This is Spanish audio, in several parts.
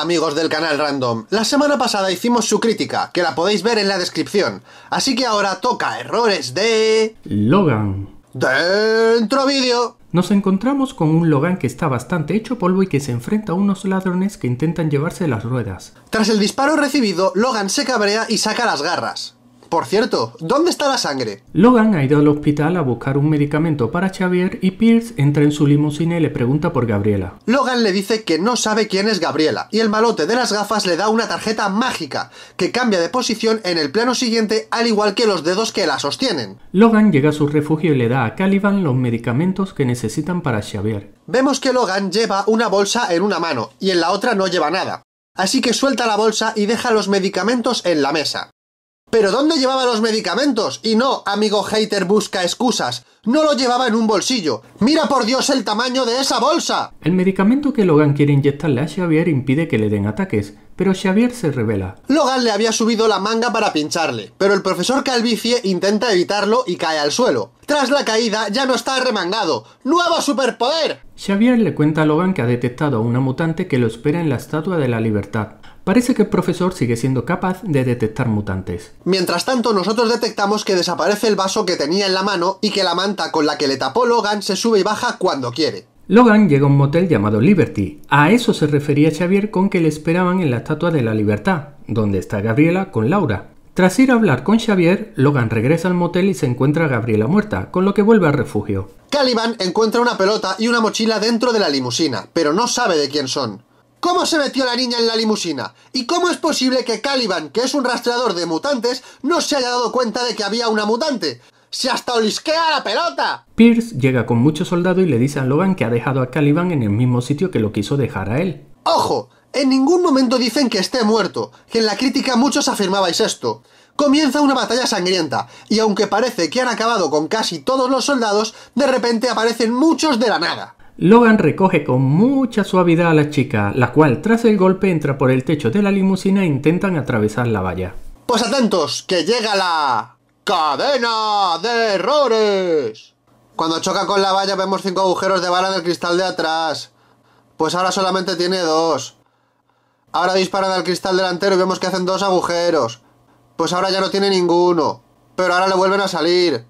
amigos del canal Random, la semana pasada hicimos su crítica, que la podéis ver en la descripción, así que ahora toca errores de... Logan. Dentro vídeo. Nos encontramos con un Logan que está bastante hecho polvo y que se enfrenta a unos ladrones que intentan llevarse las ruedas. Tras el disparo recibido, Logan se cabrea y saca las garras. Por cierto, ¿dónde está la sangre? Logan ha ido al hospital a buscar un medicamento para Xavier y Pierce entra en su limusina y le pregunta por Gabriela. Logan le dice que no sabe quién es Gabriela y el malote de las gafas le da una tarjeta mágica que cambia de posición en el plano siguiente al igual que los dedos que la sostienen. Logan llega a su refugio y le da a Caliban los medicamentos que necesitan para Xavier. Vemos que Logan lleva una bolsa en una mano y en la otra no lleva nada. Así que suelta la bolsa y deja los medicamentos en la mesa. ¿Pero dónde llevaba los medicamentos? Y no, amigo hater busca excusas. No lo llevaba en un bolsillo. ¡Mira por Dios el tamaño de esa bolsa! El medicamento que Logan quiere inyectarle a Xavier impide que le den ataques, pero Xavier se revela. Logan le había subido la manga para pincharle, pero el profesor Calvicie intenta evitarlo y cae al suelo. Tras la caída ya no está remangado. ¡Nuevo superpoder! Xavier le cuenta a Logan que ha detectado a una mutante que lo espera en la Estatua de la Libertad parece que el profesor sigue siendo capaz de detectar mutantes. Mientras tanto, nosotros detectamos que desaparece el vaso que tenía en la mano y que la manta con la que le tapó Logan se sube y baja cuando quiere. Logan llega a un motel llamado Liberty. A eso se refería Xavier con que le esperaban en la Estatua de la Libertad, donde está Gabriela con Laura. Tras ir a hablar con Xavier, Logan regresa al motel y se encuentra a Gabriela muerta, con lo que vuelve al refugio. Caliban encuentra una pelota y una mochila dentro de la limusina, pero no sabe de quién son. ¿Cómo se metió la niña en la limusina? ¿Y cómo es posible que Caliban, que es un rastreador de mutantes, no se haya dado cuenta de que había una mutante? ¡Se hasta olisquea la pelota! Pierce llega con mucho soldado y le dice a Logan que ha dejado a Caliban en el mismo sitio que lo quiso dejar a él. ¡Ojo! En ningún momento dicen que esté muerto, que en la crítica muchos afirmabais esto. Comienza una batalla sangrienta, y aunque parece que han acabado con casi todos los soldados, de repente aparecen muchos de la nada. Logan recoge con mucha suavidad a la chica, la cual tras el golpe entra por el techo de la limusina e intentan atravesar la valla. Pues atentos, que llega la cadena de errores. Cuando choca con la valla vemos cinco agujeros de bala en el cristal de atrás. Pues ahora solamente tiene dos. Ahora disparan al cristal delantero y vemos que hacen dos agujeros. Pues ahora ya no tiene ninguno. Pero ahora le vuelven a salir.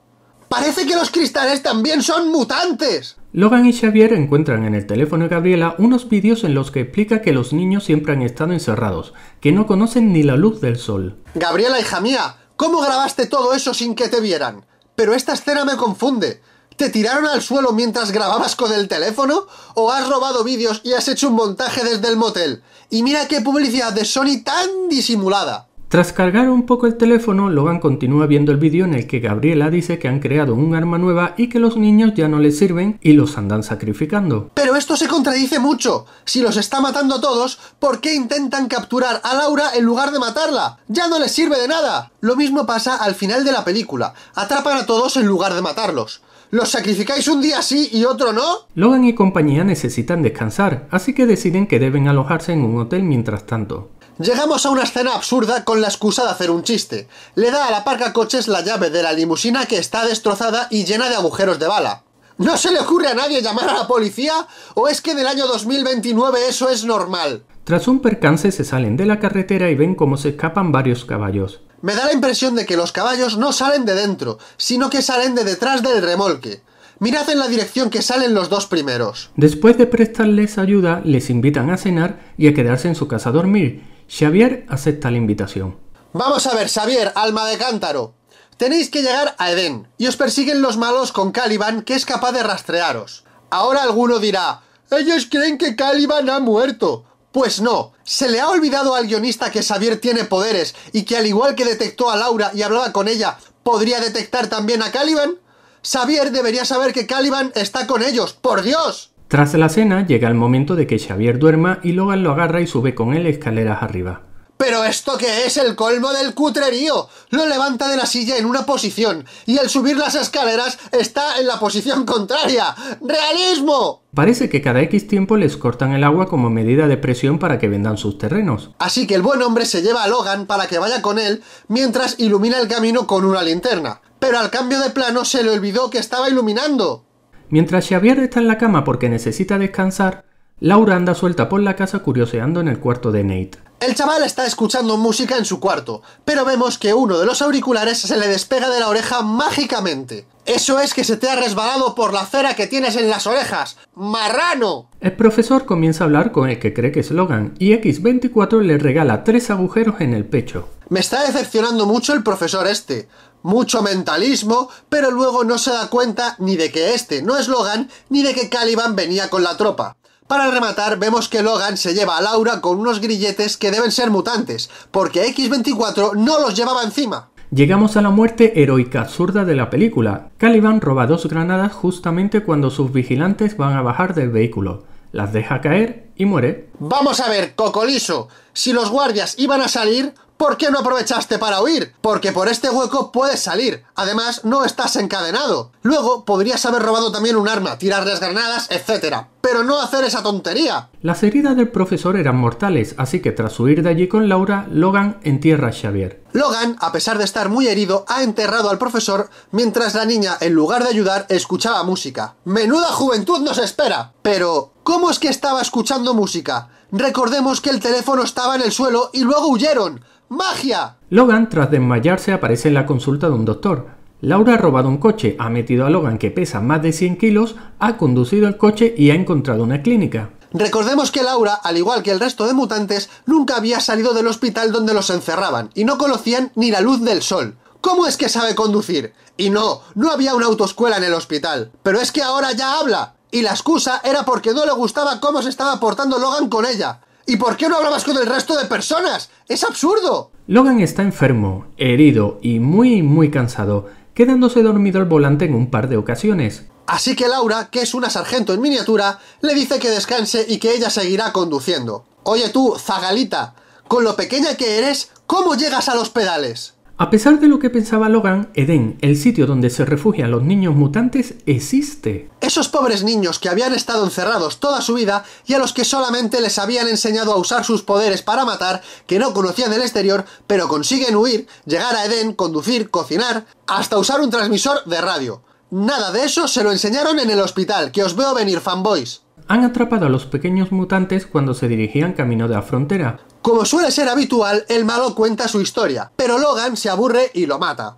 Parece que los cristales también son mutantes. Logan y Xavier encuentran en el teléfono de Gabriela unos vídeos en los que explica que los niños siempre han estado encerrados, que no conocen ni la luz del sol. Gabriela, hija mía, ¿cómo grabaste todo eso sin que te vieran? Pero esta escena me confunde. ¿Te tiraron al suelo mientras grababas con el teléfono? ¿O has robado vídeos y has hecho un montaje desde el motel? Y mira qué publicidad de Sony tan disimulada. Tras cargar un poco el teléfono, Logan continúa viendo el vídeo en el que Gabriela dice que han creado un arma nueva y que los niños ya no les sirven y los andan sacrificando. Pero esto se contradice mucho. Si los está matando a todos, ¿por qué intentan capturar a Laura en lugar de matarla? Ya no les sirve de nada. Lo mismo pasa al final de la película. Atrapan a todos en lugar de matarlos. ¿Los sacrificáis un día sí y otro no? Logan y compañía necesitan descansar, así que deciden que deben alojarse en un hotel mientras tanto. Llegamos a una escena absurda con la excusa de hacer un chiste. Le da a la parca coches la llave de la limusina que está destrozada y llena de agujeros de bala. ¿No se le ocurre a nadie llamar a la policía? ¿O es que en el año 2029 eso es normal? Tras un percance se salen de la carretera y ven cómo se escapan varios caballos. Me da la impresión de que los caballos no salen de dentro, sino que salen de detrás del remolque. Mirad en la dirección que salen los dos primeros. Después de prestarles ayuda, les invitan a cenar y a quedarse en su casa a dormir, Xavier acepta la invitación. Vamos a ver, Xavier, alma de cántaro. Tenéis que llegar a Edén, y os persiguen los malos con Caliban, que es capaz de rastrearos. Ahora alguno dirá, ellos creen que Caliban ha muerto. Pues no, se le ha olvidado al guionista que Xavier tiene poderes, y que al igual que detectó a Laura y hablaba con ella, ¿podría detectar también a Caliban? Xavier debería saber que Caliban está con ellos, por Dios. Tras la cena llega el momento de que Xavier duerma y Logan lo agarra y sube con él escaleras arriba. Pero esto que es el colmo del cutrerío. Lo levanta de la silla en una posición y al subir las escaleras está en la posición contraria. ¡Realismo! Parece que cada X tiempo les cortan el agua como medida de presión para que vendan sus terrenos. Así que el buen hombre se lleva a Logan para que vaya con él mientras ilumina el camino con una linterna. Pero al cambio de plano se le olvidó que estaba iluminando. Mientras Xavier está en la cama porque necesita descansar, Laura anda suelta por la casa curioseando en el cuarto de Nate. El chaval está escuchando música en su cuarto, pero vemos que uno de los auriculares se le despega de la oreja mágicamente. Eso es que se te ha resbalado por la cera que tienes en las orejas. ¡Marrano! El profesor comienza a hablar con el que cree que es Logan y X24 le regala tres agujeros en el pecho. Me está decepcionando mucho el profesor este mucho mentalismo, pero luego no se da cuenta ni de que este no es Logan, ni de que Caliban venía con la tropa. Para rematar, vemos que Logan se lleva a Laura con unos grilletes que deben ser mutantes, porque X-24 no los llevaba encima. Llegamos a la muerte heroica absurda de la película. Caliban roba dos granadas justamente cuando sus vigilantes van a bajar del vehículo. Las deja caer y muere. Vamos a ver, Cocoliso, si los guardias iban a salir, ¿Por qué no aprovechaste para huir? Porque por este hueco puedes salir. Además, no estás encadenado. Luego, podrías haber robado también un arma, tirar las granadas, etc. Pero no hacer esa tontería. Las heridas del profesor eran mortales, así que tras huir de allí con Laura, Logan entierra a Xavier. Logan, a pesar de estar muy herido, ha enterrado al profesor mientras la niña, en lugar de ayudar, escuchaba música. ¡Menuda juventud nos espera! Pero, ¿cómo es que estaba escuchando música? Recordemos que el teléfono estaba en el suelo y luego huyeron. ¡Magia! Logan, tras desmayarse, aparece en la consulta de un doctor. Laura ha robado un coche, ha metido a Logan, que pesa más de 100 kilos, ha conducido el coche y ha encontrado una clínica. Recordemos que Laura, al igual que el resto de mutantes, nunca había salido del hospital donde los encerraban y no conocían ni la luz del sol. ¿Cómo es que sabe conducir? Y no, no había una autoescuela en el hospital. Pero es que ahora ya habla. Y la excusa era porque no le gustaba cómo se estaba portando Logan con ella. ¿Y por qué no hablabas con el resto de personas? ¡Es absurdo! Logan está enfermo, herido y muy, muy cansado, quedándose dormido al volante en un par de ocasiones. Así que Laura, que es una sargento en miniatura, le dice que descanse y que ella seguirá conduciendo. Oye tú, Zagalita, con lo pequeña que eres, ¿cómo llegas a los pedales? A pesar de lo que pensaba Logan, Edén, el sitio donde se refugian los niños mutantes, existe. Esos pobres niños que habían estado encerrados toda su vida y a los que solamente les habían enseñado a usar sus poderes para matar, que no conocían el exterior, pero consiguen huir, llegar a Edén, conducir, cocinar, hasta usar un transmisor de radio. Nada de eso se lo enseñaron en el hospital, que os veo venir fanboys han atrapado a los pequeños mutantes cuando se dirigían camino de la frontera. Como suele ser habitual, el malo cuenta su historia, pero Logan se aburre y lo mata.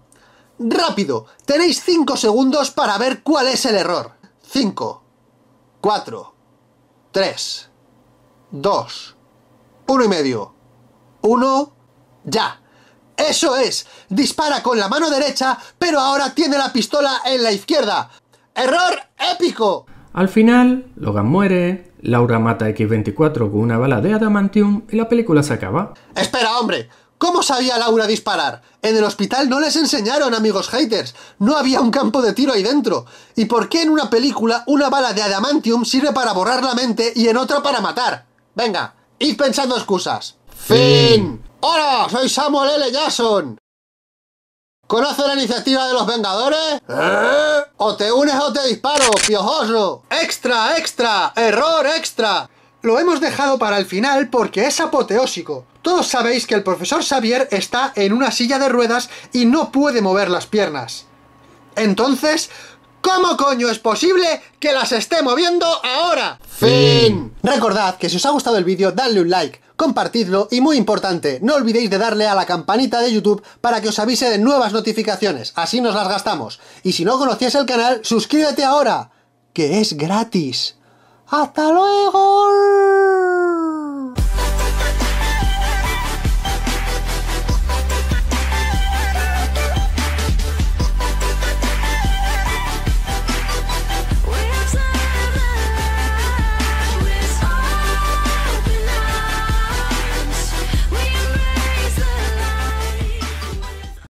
¡Rápido! Tenéis 5 segundos para ver cuál es el error. 5, 4, 3, 2, 1 y medio, 1, ya. ¡Eso es! Dispara con la mano derecha, pero ahora tiene la pistola en la izquierda. ¡Error épico! Al final, Logan muere, Laura mata a X-24 con una bala de adamantium y la película se acaba. ¡Espera, hombre! ¿Cómo sabía Laura disparar? En el hospital no les enseñaron, amigos haters. No había un campo de tiro ahí dentro. ¿Y por qué en una película una bala de adamantium sirve para borrar la mente y en otra para matar? Venga, id pensando excusas. Fin. Hola, soy Samuel L. Jackson. ¿Conoce la iniciativa de los Vengadores? ¿Eh? O te unes o te disparo, piojoso. ¡Extra, extra! ¡Error, extra! Lo hemos dejado para el final porque es apoteósico. Todos sabéis que el profesor Xavier está en una silla de ruedas y no puede mover las piernas. Entonces, ¿Cómo coño es posible que las esté moviendo ahora? Fin. Recordad que si os ha gustado el vídeo, dadle un like compartidlo y muy importante, no olvidéis de darle a la campanita de YouTube para que os avise de nuevas notificaciones, así nos las gastamos. Y si no conocías el canal, suscríbete ahora, que es gratis. ¡Hasta luego!